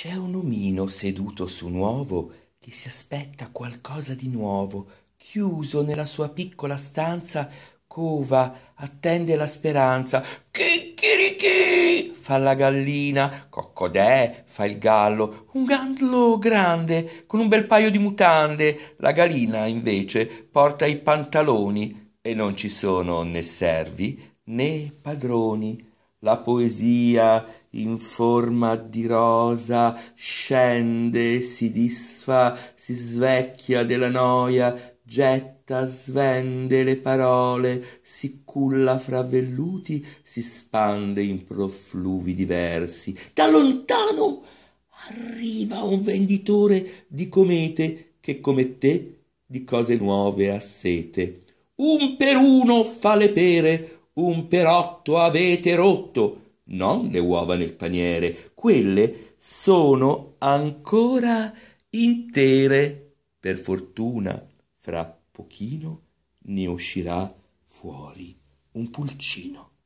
C'è un omino seduto su un uovo che si aspetta qualcosa di nuovo, chiuso nella sua piccola stanza, cova, attende la speranza. Chicchirichì! fa la gallina, coccodè fa il gallo, un gallo grande con un bel paio di mutande. La gallina invece porta i pantaloni e non ci sono né servi né padroni. La poesia in forma di rosa scende, si disfa, si svecchia della noia, getta, svende le parole, si culla fra velluti, si spande in profluvi diversi. Da lontano arriva un venditore di comete che come te di cose nuove ha sete. Un per uno fa le pere, un perotto avete rotto. Non le uova nel paniere, quelle sono ancora intere. Per fortuna, fra pochino ne uscirà fuori un pulcino.